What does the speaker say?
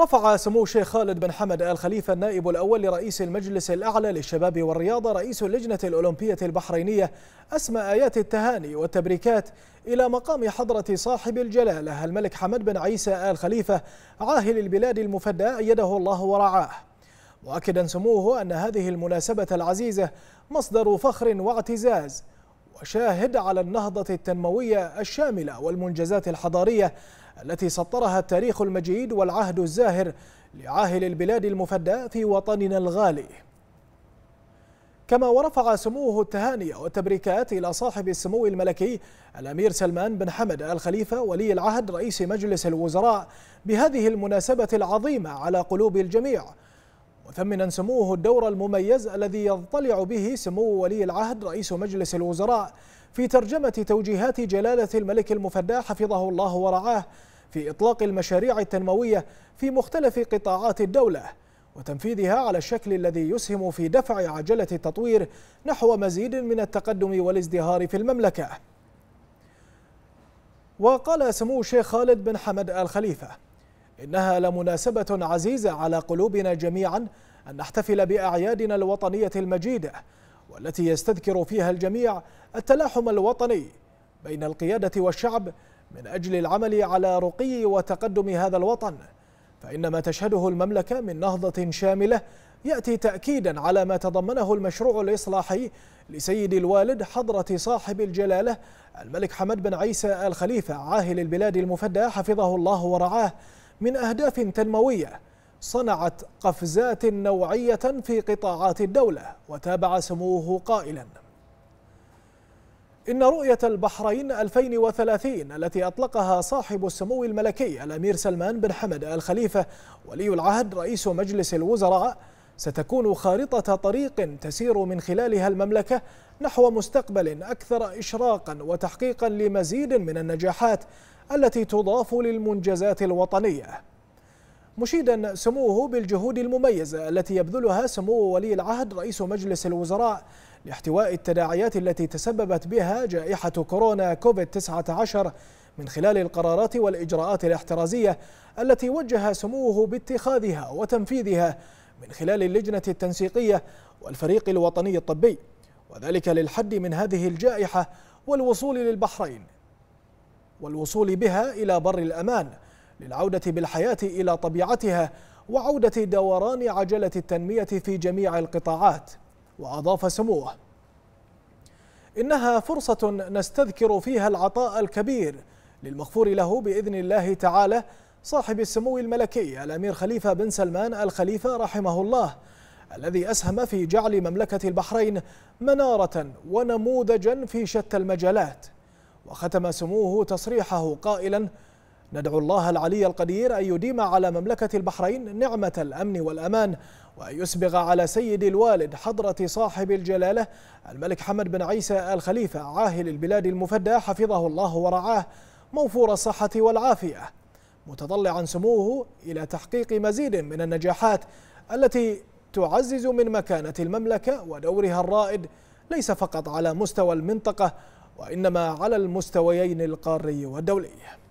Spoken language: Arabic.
رفع سمو الشيخ خالد بن حمد آل خليفة النائب الأول لرئيس المجلس الأعلى للشباب والرياضة رئيس اللجنة الأولمبية البحرينية أسمى آيات التهاني والتبريكات إلى مقام حضرة صاحب الجلالة الملك حمد بن عيسى آل خليفة عاهل البلاد المفدى أيده الله ورعاه مؤكدا سموه أن هذه المناسبة العزيزة مصدر فخر واعتزاز وشاهد على النهضة التنموية الشاملة والمنجزات الحضارية التي سطرها التاريخ المجيد والعهد الزاهر لعاهل البلاد المفدى في وطننا الغالي كما ورفع سموه التهاني والتبريكات إلى صاحب السمو الملكي الأمير سلمان بن حمد آل خليفة ولي العهد رئيس مجلس الوزراء بهذه المناسبة العظيمة على قلوب الجميع مثمنا سموه الدور المميز الذي يضطلع به سمو ولي العهد رئيس مجلس الوزراء في ترجمة توجيهات جلالة الملك المفدى حفظه الله ورعاه في إطلاق المشاريع التنموية في مختلف قطاعات الدولة وتنفيذها على الشكل الذي يسهم في دفع عجلة التطوير نحو مزيد من التقدم والازدهار في المملكة وقال سمو الشيخ خالد بن حمد آل خليفة إنها لمناسبة عزيزة على قلوبنا جميعا أن نحتفل بأعيادنا الوطنية المجيدة والتي يستذكر فيها الجميع التلاحم الوطني بين القيادة والشعب من أجل العمل على رقي وتقدم هذا الوطن فإن ما تشهده المملكة من نهضة شاملة يأتي تأكيدا على ما تضمنه المشروع الإصلاحي لسيد الوالد حضرة صاحب الجلالة الملك حمد بن عيسى الخليفة عاهل البلاد المفدى حفظه الله ورعاه من أهداف تنموية صنعت قفزات نوعية في قطاعات الدولة وتابع سموه قائلا إن رؤية البحرين 2030 التي أطلقها صاحب السمو الملكي الأمير سلمان بن حمد الخليفة ولي العهد رئيس مجلس الوزراء ستكون خارطة طريق تسير من خلالها المملكة نحو مستقبل أكثر إشراقا وتحقيقا لمزيد من النجاحات التي تضاف للمنجزات الوطنية مشيدا سموه بالجهود المميزة التي يبذلها سمو ولي العهد رئيس مجلس الوزراء لاحتواء التداعيات التي تسببت بها جائحة كورونا كوفيد 19 من خلال القرارات والإجراءات الاحترازية التي وجه سموه باتخاذها وتنفيذها من خلال اللجنة التنسيقية والفريق الوطني الطبي وذلك للحد من هذه الجائحة والوصول للبحرين والوصول بها إلى بر الأمان للعودة بالحياة إلى طبيعتها وعودة دوران عجلة التنمية في جميع القطاعات وأضاف سموه إنها فرصة نستذكر فيها العطاء الكبير للمغفور له بإذن الله تعالى صاحب السمو الملكي الأمير خليفة بن سلمان الخليفة رحمه الله الذي أسهم في جعل مملكة البحرين منارة ونموذجا في شتى المجالات وختم سموه تصريحه قائلا ندعو الله العلي القدير أن يديم على مملكة البحرين نعمة الأمن والأمان وأن يسبغ على سيد الوالد حضرة صاحب الجلالة الملك حمد بن عيسى الخليفة عاهل البلاد المفدى حفظه الله ورعاه موفور الصحة والعافية متطلعا سموه إلى تحقيق مزيد من النجاحات التي تعزز من مكانة المملكة ودورها الرائد ليس فقط على مستوى المنطقة وإنما على المستويين القاري والدولي